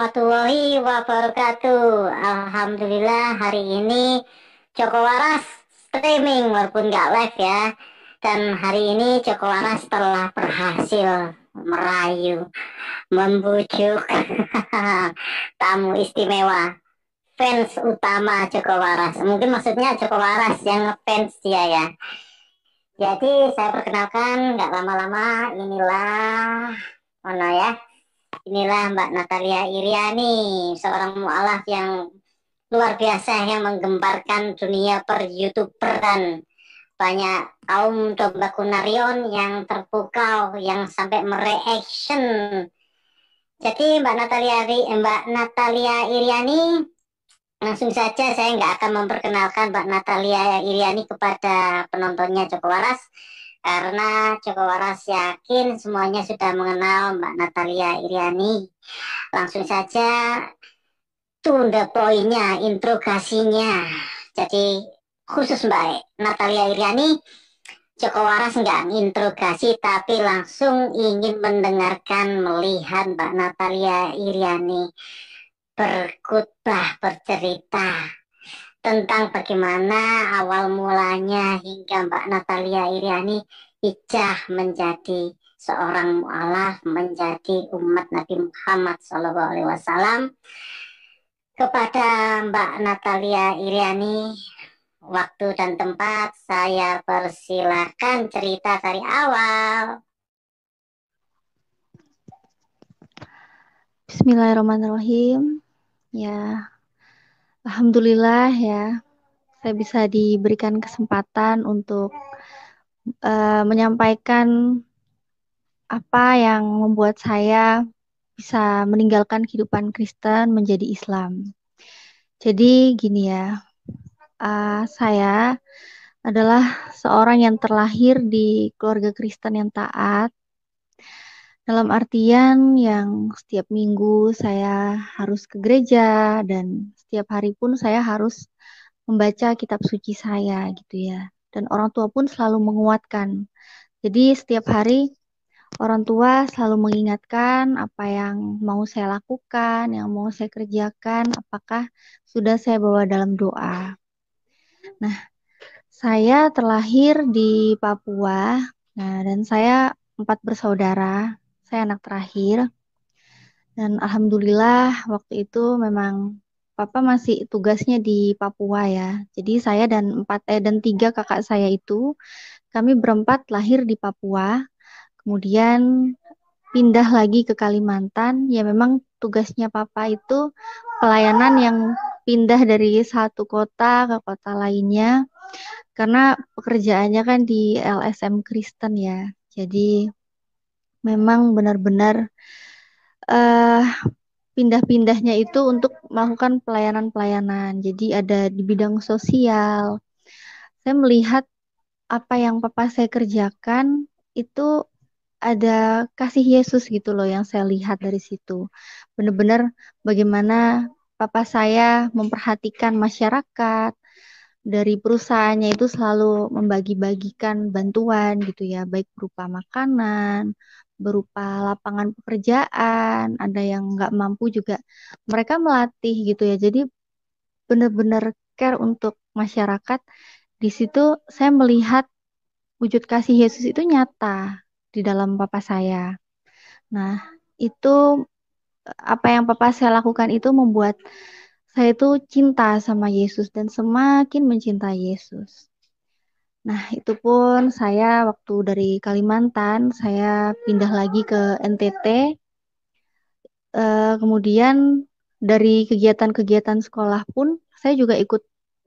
warahmatullahi wabarakatuh. Alhamdulillah hari ini Joko Waras streaming walaupun gak live ya. Dan hari ini Joko Waras telah berhasil merayu, membujuk tamu istimewa fans utama Joko Waras. Mungkin maksudnya Joko Waras yang ngefans dia ya. Jadi saya perkenalkan nggak lama-lama inilah mana ya inilah Mbak Natalia Iriani, seorang mualaf yang luar biasa yang menggemparkan dunia per youtuberan. Banyak kaum domba kunarion yang terpukau, yang sampai mereaction. Jadi Mbak Natalia Mbak Natalia Iriani langsung saja saya nggak akan memperkenalkan Mbak Natalia Iriani kepada penontonnya Joko Waras karena Joko Waras yakin semuanya sudah mengenal Mbak Natalia Iriani. Langsung saja tunda poinnya, interogasinya. Jadi khusus Mbak Natalia Iriani, Joko Waras nggak interogasi tapi langsung ingin mendengarkan, melihat Mbak Natalia Iriani berkutbah, bercerita tentang bagaimana awal mulanya hingga Mbak Natalia Iriani hijrah menjadi seorang mu'alaf menjadi umat Nabi Muhammad SAW Kepada Mbak Natalia Iriani, waktu dan tempat saya persilahkan cerita dari awal. Bismillahirrahmanirrahim. Ya, Alhamdulillah ya, saya bisa diberikan kesempatan untuk uh, menyampaikan apa yang membuat saya bisa meninggalkan kehidupan Kristen menjadi Islam. Jadi gini ya, uh, saya adalah seorang yang terlahir di keluarga Kristen yang taat, dalam artian yang setiap minggu saya harus ke gereja dan setiap hari pun saya harus membaca kitab suci saya gitu ya. Dan orang tua pun selalu menguatkan. Jadi setiap hari orang tua selalu mengingatkan apa yang mau saya lakukan, yang mau saya kerjakan, apakah sudah saya bawa dalam doa. Nah, saya terlahir di Papua. Nah, dan saya empat bersaudara saya anak terakhir. Dan alhamdulillah waktu itu memang papa masih tugasnya di Papua ya. Jadi saya dan empat eh dan tiga kakak saya itu kami berempat lahir di Papua. Kemudian pindah lagi ke Kalimantan. Ya memang tugasnya papa itu pelayanan yang pindah dari satu kota ke kota lainnya. Karena pekerjaannya kan di LSM Kristen ya. Jadi memang benar-benar uh, pindah-pindahnya itu untuk melakukan pelayanan-pelayanan. Jadi ada di bidang sosial. Saya melihat apa yang papa saya kerjakan itu ada kasih Yesus gitu loh yang saya lihat dari situ. Benar-benar bagaimana papa saya memperhatikan masyarakat, dari perusahaannya itu selalu membagi-bagikan bantuan gitu ya, baik berupa makanan, berupa lapangan pekerjaan, ada yang nggak mampu juga mereka melatih gitu ya. Jadi benar-benar care untuk masyarakat. Di situ saya melihat wujud kasih Yesus itu nyata di dalam papa saya. Nah, itu apa yang papa saya lakukan itu membuat saya itu cinta sama Yesus dan semakin mencintai Yesus. Nah, itu pun saya waktu dari Kalimantan, saya pindah lagi ke NTT. Uh, eh, kemudian dari kegiatan-kegiatan sekolah pun saya juga ikut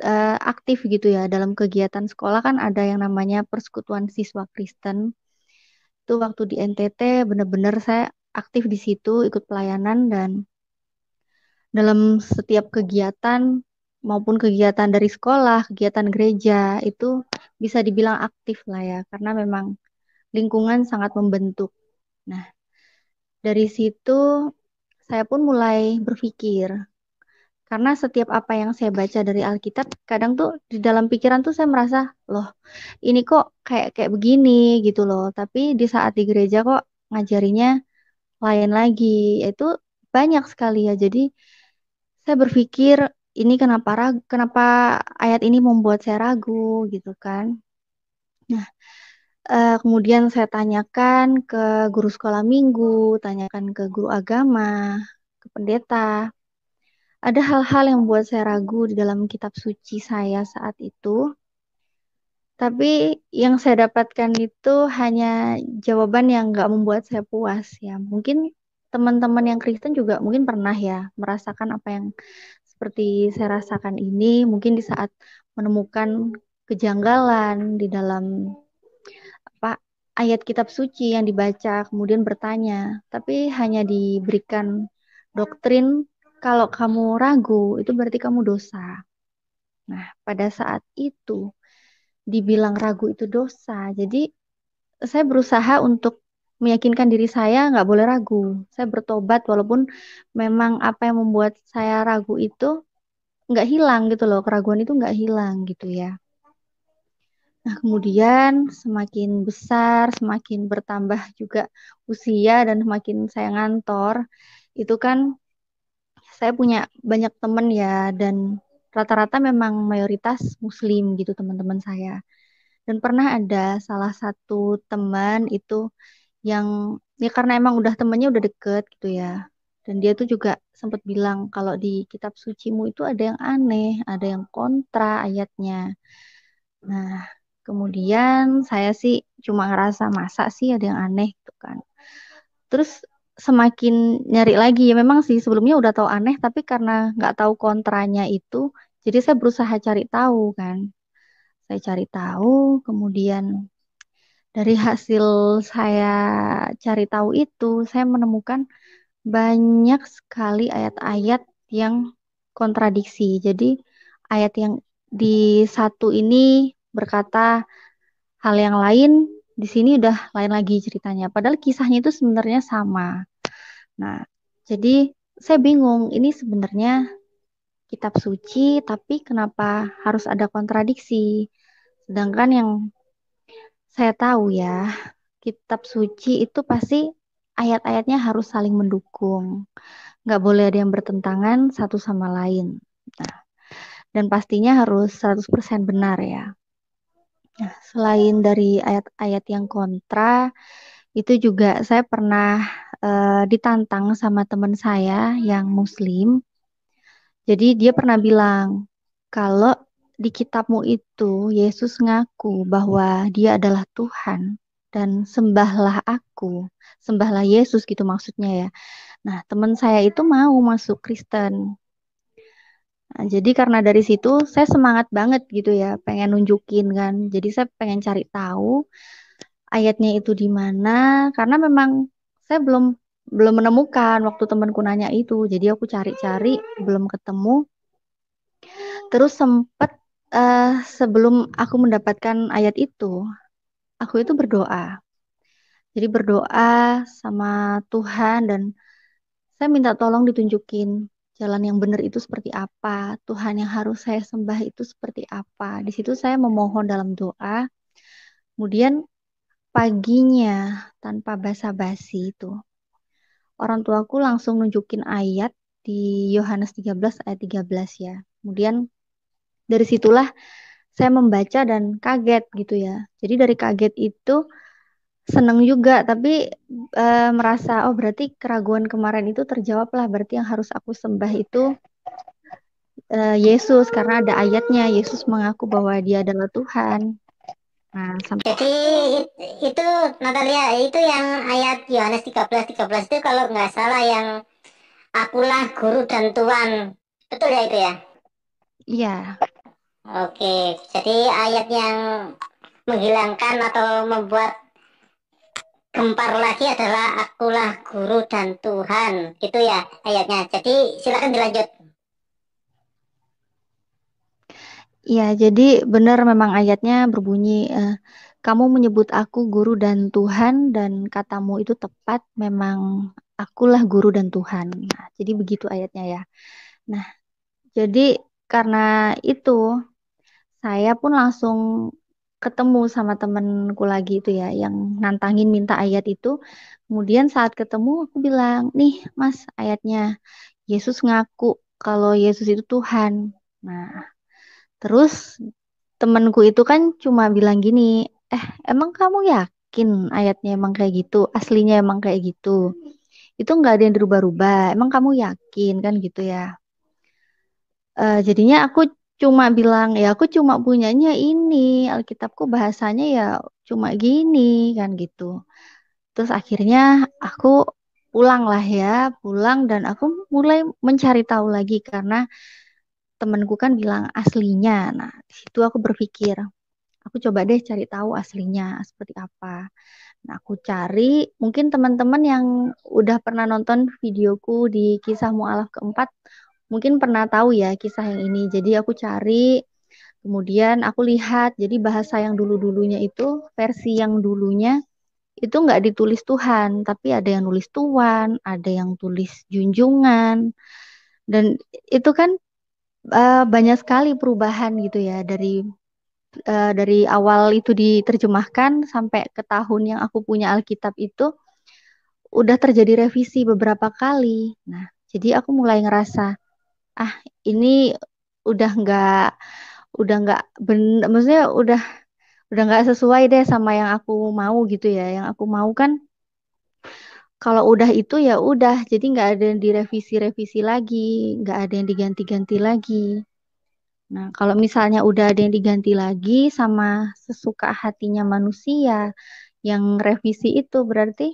uh, aktif gitu ya dalam kegiatan sekolah kan ada yang namanya Persekutuan Siswa Kristen. Itu waktu di NTT benar-benar saya aktif di situ ikut pelayanan dan dalam setiap kegiatan maupun kegiatan dari sekolah, kegiatan gereja itu bisa dibilang aktif lah ya, karena memang lingkungan sangat membentuk. Nah, dari situ saya pun mulai berpikir, karena setiap apa yang saya baca dari Alkitab, kadang tuh di dalam pikiran tuh saya merasa, loh, ini kok kayak kayak begini gitu loh. Tapi di saat di gereja kok ngajarinya lain lagi, itu banyak sekali ya. Jadi saya berpikir ini kenapa ragu, kenapa ayat ini membuat saya ragu gitu kan. Nah, uh, kemudian saya tanyakan ke guru sekolah minggu, tanyakan ke guru agama, ke pendeta. Ada hal-hal yang membuat saya ragu di dalam kitab suci saya saat itu. Tapi yang saya dapatkan itu hanya jawaban yang nggak membuat saya puas ya. Mungkin teman-teman yang Kristen juga mungkin pernah ya merasakan apa yang seperti saya rasakan ini mungkin di saat menemukan kejanggalan di dalam apa ayat kitab suci yang dibaca kemudian bertanya tapi hanya diberikan doktrin kalau kamu ragu itu berarti kamu dosa nah pada saat itu dibilang ragu itu dosa jadi saya berusaha untuk meyakinkan diri saya nggak boleh ragu. Saya bertobat walaupun memang apa yang membuat saya ragu itu nggak hilang gitu loh. Keraguan itu nggak hilang gitu ya. Nah, kemudian semakin besar, semakin bertambah juga usia dan semakin saya ngantor, itu kan saya punya banyak teman ya dan rata-rata memang mayoritas muslim gitu teman-teman saya. Dan pernah ada salah satu teman itu yang ya karena emang udah temennya udah deket gitu ya dan dia tuh juga sempat bilang kalau di kitab suci mu itu ada yang aneh ada yang kontra ayatnya nah kemudian saya sih cuma ngerasa masa sih ada yang aneh gitu kan terus semakin nyari lagi ya memang sih sebelumnya udah tahu aneh tapi karena nggak tahu kontranya itu jadi saya berusaha cari tahu kan saya cari tahu kemudian dari hasil saya cari tahu itu, saya menemukan banyak sekali ayat-ayat yang kontradiksi. Jadi, ayat yang di satu ini berkata hal yang lain, di sini udah lain lagi ceritanya. Padahal kisahnya itu sebenarnya sama. Nah, jadi saya bingung, ini sebenarnya kitab suci, tapi kenapa harus ada kontradiksi? Sedangkan yang saya tahu ya, kitab suci itu pasti ayat-ayatnya harus saling mendukung. Nggak boleh ada yang bertentangan satu sama lain. Nah, dan pastinya harus 100% benar ya. Nah, selain dari ayat-ayat yang kontra, itu juga saya pernah uh, ditantang sama teman saya yang muslim. Jadi dia pernah bilang, kalau di kitabmu itu Yesus ngaku bahwa dia adalah Tuhan dan sembahlah aku, sembahlah Yesus gitu maksudnya ya. Nah, teman saya itu mau masuk Kristen. Nah, jadi karena dari situ saya semangat banget gitu ya, pengen nunjukin kan. Jadi saya pengen cari tahu ayatnya itu di mana karena memang saya belum belum menemukan waktu temanku nanya itu. Jadi aku cari-cari belum ketemu. Terus sempet uh, sebelum aku mendapatkan ayat itu, aku itu berdoa. Jadi berdoa sama Tuhan dan saya minta tolong ditunjukin jalan yang benar itu seperti apa, Tuhan yang harus saya sembah itu seperti apa. Di situ saya memohon dalam doa. Kemudian paginya tanpa basa-basi itu orang tuaku langsung nunjukin ayat di Yohanes 13 ayat 13 ya. Kemudian dari situlah saya membaca dan kaget gitu ya. Jadi dari kaget itu seneng juga tapi e, merasa oh berarti keraguan kemarin itu terjawab lah berarti yang harus aku sembah itu e, Yesus karena ada ayatnya Yesus mengaku bahwa dia adalah Tuhan. Nah, sampai... Jadi itu Natalia itu yang ayat Yohanes 13 13 itu kalau nggak salah yang akulah guru dan Tuhan. Betul ya itu ya? Iya. Oke, jadi ayat yang menghilangkan atau membuat gempar lagi adalah akulah guru dan Tuhan. Gitu ya ayatnya. Jadi silakan dilanjut. Ya, jadi benar memang ayatnya berbunyi uh, kamu menyebut aku guru dan Tuhan dan katamu itu tepat memang akulah guru dan Tuhan. Nah, jadi begitu ayatnya ya. Nah, jadi karena itu saya pun langsung ketemu sama temenku lagi itu ya yang nantangin minta ayat itu kemudian saat ketemu aku bilang nih mas ayatnya Yesus ngaku kalau Yesus itu Tuhan nah terus temenku itu kan cuma bilang gini eh emang kamu yakin ayatnya emang kayak gitu aslinya emang kayak gitu itu nggak ada yang dirubah ubah emang kamu yakin kan gitu ya Uh, jadinya aku cuma bilang ya aku cuma punyanya ini Alkitabku bahasanya ya cuma gini kan gitu. Terus akhirnya aku pulang lah ya, pulang dan aku mulai mencari tahu lagi karena temanku kan bilang aslinya. Nah, disitu aku berpikir, aku coba deh cari tahu aslinya seperti apa. Nah, aku cari, mungkin teman-teman yang udah pernah nonton videoku di kisah mualaf keempat mungkin pernah tahu ya kisah yang ini. Jadi aku cari, kemudian aku lihat, jadi bahasa yang dulu-dulunya itu, versi yang dulunya itu nggak ditulis Tuhan, tapi ada yang nulis Tuan, ada yang tulis junjungan, dan itu kan uh, banyak sekali perubahan gitu ya dari uh, dari awal itu diterjemahkan sampai ke tahun yang aku punya Alkitab itu udah terjadi revisi beberapa kali. Nah, jadi aku mulai ngerasa ah ini udah nggak udah nggak benar maksudnya udah udah nggak sesuai deh sama yang aku mau gitu ya yang aku mau kan kalau udah itu ya udah jadi nggak ada yang direvisi-revisi lagi nggak ada yang diganti-ganti lagi Nah, kalau misalnya udah ada yang diganti lagi sama sesuka hatinya manusia yang revisi itu berarti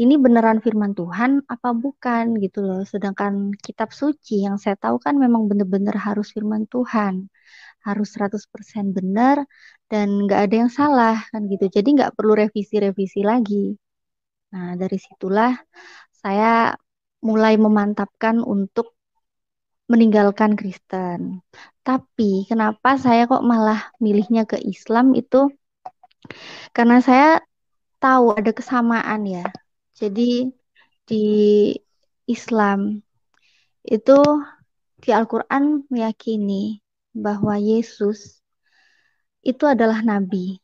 ini beneran firman Tuhan apa bukan gitu loh. Sedangkan kitab suci yang saya tahu kan memang bener-bener harus firman Tuhan. Harus 100% benar dan nggak ada yang salah kan gitu. Jadi nggak perlu revisi-revisi lagi. Nah dari situlah saya mulai memantapkan untuk meninggalkan Kristen. Tapi kenapa saya kok malah milihnya ke Islam itu karena saya tahu ada kesamaan ya jadi di Islam itu di Al-Qur'an meyakini bahwa Yesus itu adalah nabi,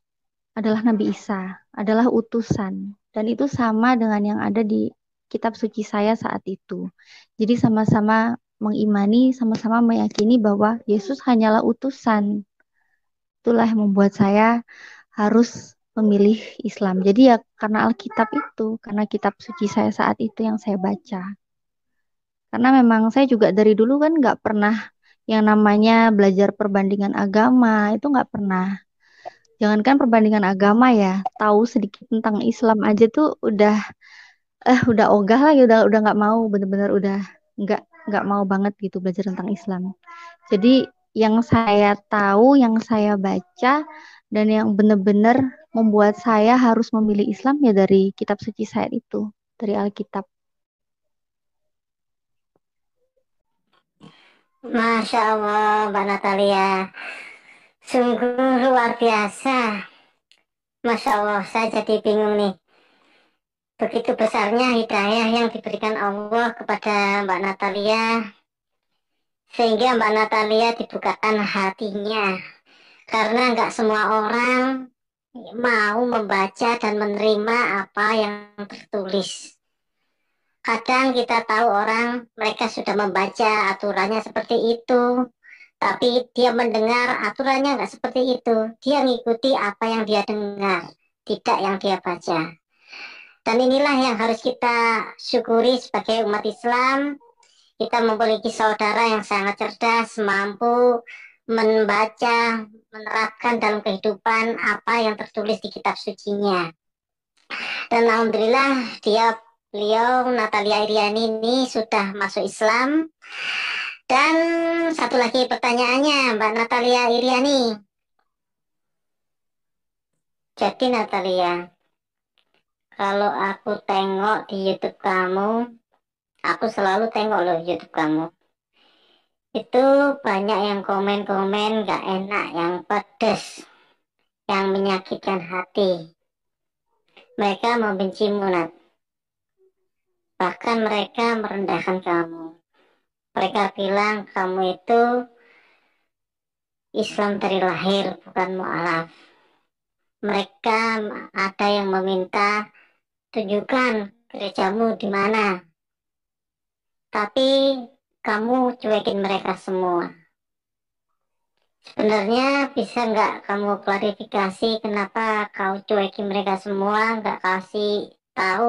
adalah nabi Isa, adalah utusan dan itu sama dengan yang ada di kitab suci saya saat itu. Jadi sama-sama mengimani, sama-sama meyakini bahwa Yesus hanyalah utusan. Itulah yang membuat saya harus memilih Islam. Jadi ya karena Alkitab itu, karena kitab suci saya saat itu yang saya baca. Karena memang saya juga dari dulu kan nggak pernah yang namanya belajar perbandingan agama itu nggak pernah. Jangankan perbandingan agama ya, tahu sedikit tentang Islam aja tuh udah eh udah ogah lagi, ya, udah udah nggak mau, bener-bener udah nggak nggak mau banget gitu belajar tentang Islam. Jadi yang saya tahu, yang saya baca, dan yang bener-bener membuat saya harus memilih Islam ya dari kitab suci saya itu, dari Alkitab. Masya Allah, Mbak Natalia. Sungguh luar biasa. Masya Allah, saya jadi bingung nih. Begitu besarnya hidayah yang diberikan Allah kepada Mbak Natalia, sehingga Mbak Natalia dibukakan hatinya. Karena nggak semua orang mau membaca dan menerima apa yang tertulis. Kadang kita tahu orang mereka sudah membaca aturannya seperti itu, tapi dia mendengar aturannya nggak seperti itu. Dia mengikuti apa yang dia dengar, tidak yang dia baca. Dan inilah yang harus kita syukuri sebagai umat Islam. Kita memiliki saudara yang sangat cerdas, mampu membaca, menerapkan dalam kehidupan apa yang tertulis di kitab sucinya. Dan alhamdulillah dia beliau Natalia Iriani ini sudah masuk Islam. Dan satu lagi pertanyaannya Mbak Natalia Iriani. Jadi Natalia, kalau aku tengok di YouTube kamu, aku selalu tengok loh YouTube kamu itu banyak yang komen-komen gak enak, yang pedes, yang menyakitkan hati. Mereka membenci Nat. Bahkan mereka merendahkan kamu. Mereka bilang kamu itu Islam dari lahir, bukan mu'alaf. Mereka ada yang meminta tunjukkan gerejamu di mana. Tapi kamu cuekin mereka semua. Sebenarnya bisa nggak kamu klarifikasi kenapa kau cuekin mereka semua, nggak kasih tahu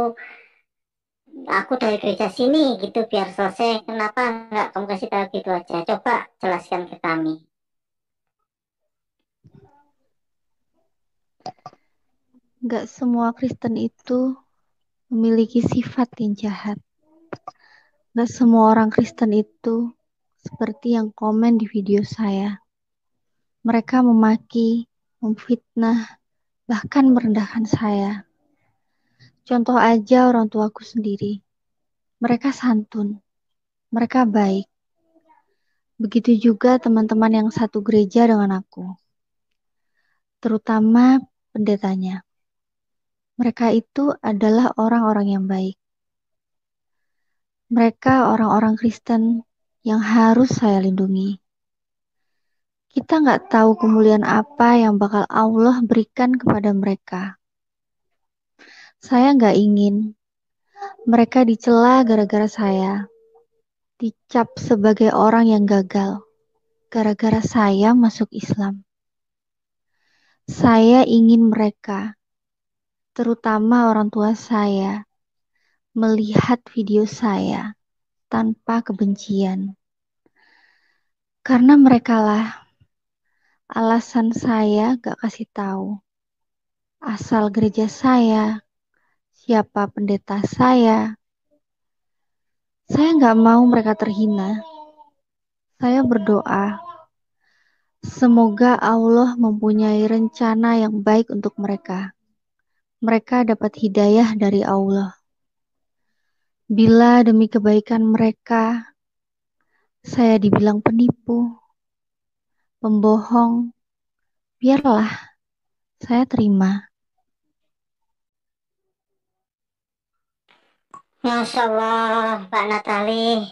aku dari gereja sini gitu biar selesai. Kenapa nggak kamu kasih tahu gitu aja? Coba jelaskan ke kami. Nggak semua Kristen itu memiliki sifat yang jahat. Gak nah, semua orang Kristen itu seperti yang komen di video saya. Mereka memaki, memfitnah, bahkan merendahkan saya. Contoh aja orang tuaku sendiri. Mereka santun, mereka baik. Begitu juga teman-teman yang satu gereja dengan aku. Terutama pendetanya. Mereka itu adalah orang-orang yang baik. Mereka orang-orang Kristen yang harus saya lindungi. Kita nggak tahu kemuliaan apa yang bakal Allah berikan kepada mereka. Saya nggak ingin mereka dicela gara-gara saya, dicap sebagai orang yang gagal, gara-gara saya masuk Islam. Saya ingin mereka, terutama orang tua saya, melihat video saya tanpa kebencian. Karena merekalah alasan saya gak kasih tahu asal gereja saya, siapa pendeta saya. Saya gak mau mereka terhina. Saya berdoa, semoga Allah mempunyai rencana yang baik untuk mereka. Mereka dapat hidayah dari Allah. Bila demi kebaikan mereka, saya dibilang penipu, pembohong, biarlah saya terima. Masya Allah, Pak Natali,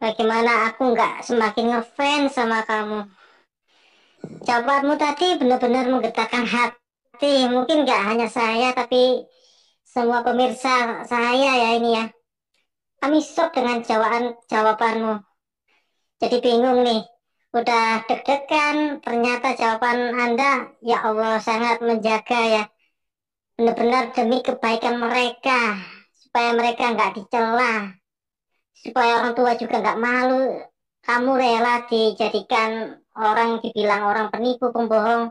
bagaimana aku nggak semakin ngefans sama kamu? Jawabanmu tadi benar-benar menggetarkan hati. Mungkin nggak hanya saya, tapi semua pemirsa saya ya ini ya. Kami shock dengan jawaban jawabanmu. Jadi bingung nih. Udah deg-degan, ternyata jawaban Anda, ya Allah sangat menjaga ya. Benar-benar demi kebaikan mereka, supaya mereka nggak dicela, supaya orang tua juga nggak malu. Kamu rela dijadikan orang dibilang orang penipu, pembohong.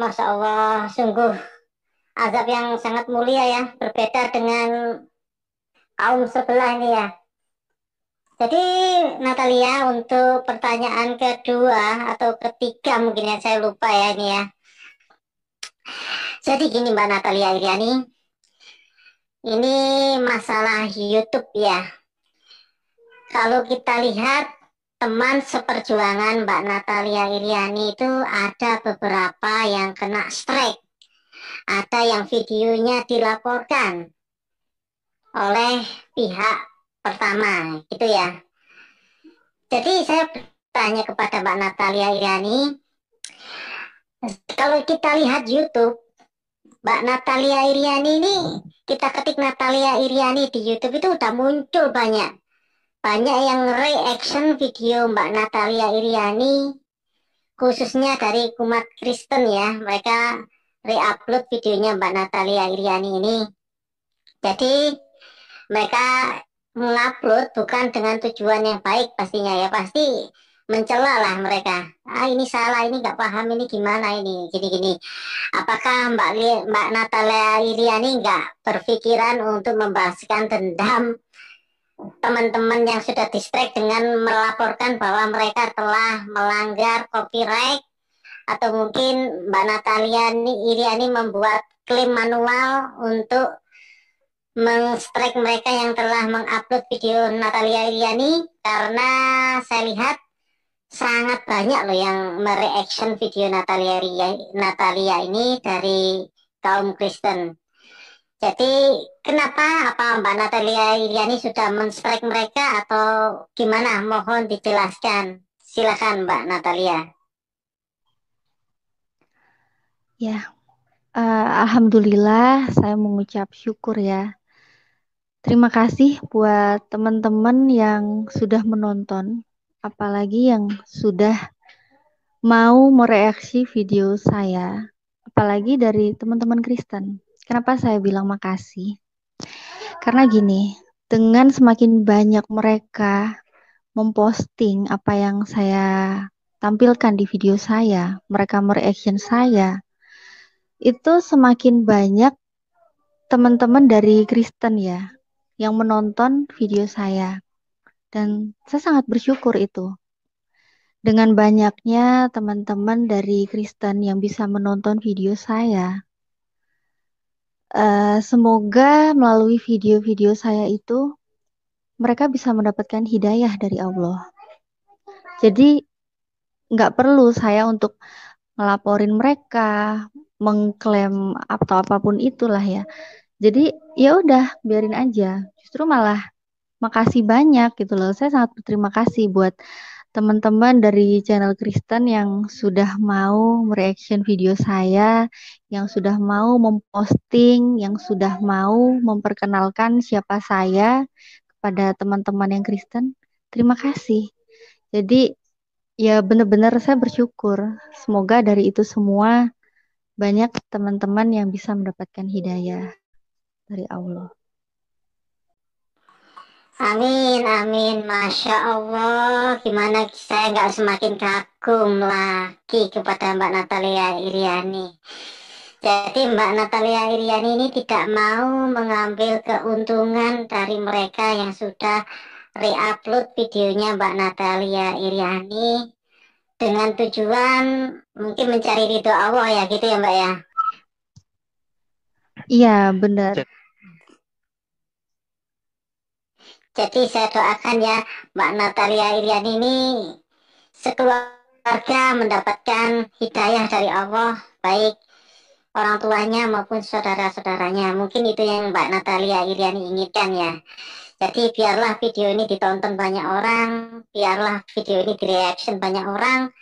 Masya Allah, sungguh azab yang sangat mulia ya, berbeda dengan kaum sebelah ini ya. Jadi Natalia untuk pertanyaan kedua atau ketiga mungkin ya saya lupa ya ini ya. Jadi gini Mbak Natalia Iriani, ini masalah YouTube ya. Kalau kita lihat teman seperjuangan Mbak Natalia Iriani itu ada beberapa yang kena strike. Ada yang videonya dilaporkan, oleh pihak pertama gitu ya. Jadi saya bertanya kepada Mbak Natalia Iriani, kalau kita lihat YouTube, Mbak Natalia Iriani ini, kita ketik Natalia Iriani di YouTube itu udah muncul banyak. Banyak yang reaction video Mbak Natalia Iriani, khususnya dari umat Kristen ya, mereka reupload videonya Mbak Natalia Iriani ini. Jadi mereka mengupload bukan dengan tujuan yang baik pastinya ya pasti mencela lah mereka ah ini salah ini nggak paham ini gimana ini gini gini apakah mbak Li, mbak Natalia Iriani nggak berpikiran untuk membahaskan dendam teman-teman yang sudah distrek dengan melaporkan bahwa mereka telah melanggar copyright atau mungkin Mbak Natalia Iriani membuat klaim manual untuk menstrike mereka yang telah mengupload video Natalia Iriani karena saya lihat sangat banyak loh yang mereaction video Natalia Natalia ini dari kaum Kristen. Jadi kenapa apa Mbak Natalia Iriani sudah menstrike mereka atau gimana? Mohon dijelaskan. Silakan Mbak Natalia. Ya, uh, alhamdulillah saya mengucap syukur ya Terima kasih buat teman-teman yang sudah menonton, apalagi yang sudah mau mereaksi video saya, apalagi dari teman-teman Kristen. Kenapa saya bilang makasih? Karena gini, dengan semakin banyak mereka memposting apa yang saya tampilkan di video saya, mereka mereaction saya, itu semakin banyak teman-teman dari Kristen ya, yang menonton video saya. Dan saya sangat bersyukur itu. Dengan banyaknya teman-teman dari Kristen yang bisa menonton video saya, uh, semoga melalui video-video saya itu mereka bisa mendapatkan hidayah dari Allah. Jadi nggak perlu saya untuk ngelaporin mereka, mengklaim atau apapun itulah ya. Jadi ya udah biarin aja. Justru malah makasih banyak gitu loh. Saya sangat berterima kasih buat teman-teman dari channel Kristen yang sudah mau mereaction video saya, yang sudah mau memposting, yang sudah mau memperkenalkan siapa saya kepada teman-teman yang Kristen. Terima kasih. Jadi ya benar-benar saya bersyukur. Semoga dari itu semua banyak teman-teman yang bisa mendapatkan hidayah dari Allah. Amin, amin. Masya Allah, gimana saya nggak semakin kagum lagi kepada Mbak Natalia Iriani. Jadi Mbak Natalia Iriani ini tidak mau mengambil keuntungan dari mereka yang sudah reupload videonya Mbak Natalia Iriani dengan tujuan mungkin mencari ridho Allah ya gitu ya Mbak ya. Iya, benar. Jadi saya doakan ya Mbak Natalia Irian ini sekeluarga mendapatkan hidayah dari Allah baik orang tuanya maupun saudara-saudaranya. Mungkin itu yang Mbak Natalia Irian inginkan ya. Jadi biarlah video ini ditonton banyak orang, biarlah video ini direaction banyak orang,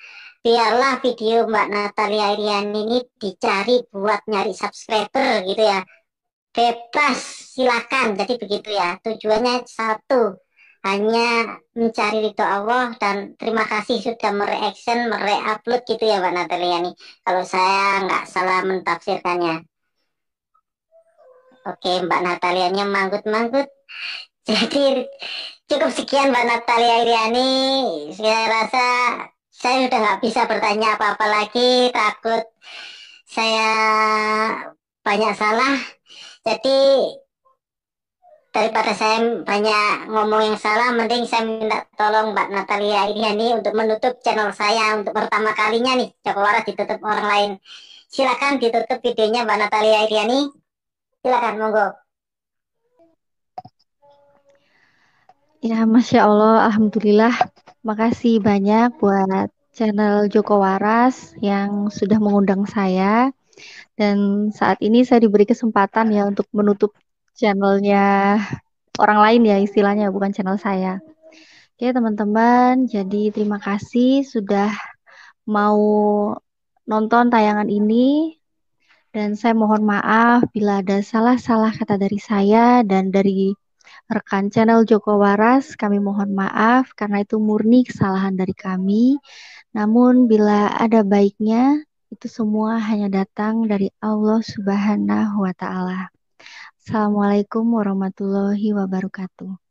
biarlah video Mbak Natalia Irian ini dicari buat nyari subscriber gitu ya. Bebas, silakan. Jadi begitu ya. Tujuannya satu, hanya mencari ridho Allah dan terima kasih sudah mereaction, mereupload gitu ya Mbak Natalia nih. Kalau saya nggak salah mentafsirkannya. Oke, Mbak Natalia Natalianya manggut-manggut. Jadi cukup sekian Mbak Natalia Iriani. Saya rasa saya udah nggak bisa bertanya apa-apa lagi, takut saya banyak salah. Jadi daripada saya banyak ngomong yang salah, mending saya minta tolong Mbak Natalia Iriani untuk menutup channel saya untuk pertama kalinya nih, Joko Waras ditutup orang lain. Silakan ditutup videonya Mbak Natalia Iriani. Silakan, monggo. Ya, Masya Allah, Alhamdulillah Makasih banyak buat channel Joko Waras yang sudah mengundang saya. Dan saat ini saya diberi kesempatan ya untuk menutup channelnya orang lain ya istilahnya, bukan channel saya. Oke teman-teman, jadi terima kasih sudah mau nonton tayangan ini. Dan saya mohon maaf bila ada salah-salah kata dari saya dan dari rekan channel Joko Waras, kami mohon maaf karena itu murni kesalahan dari kami. Namun bila ada baiknya, itu semua hanya datang dari Allah Subhanahu wa taala. Assalamualaikum warahmatullahi wabarakatuh.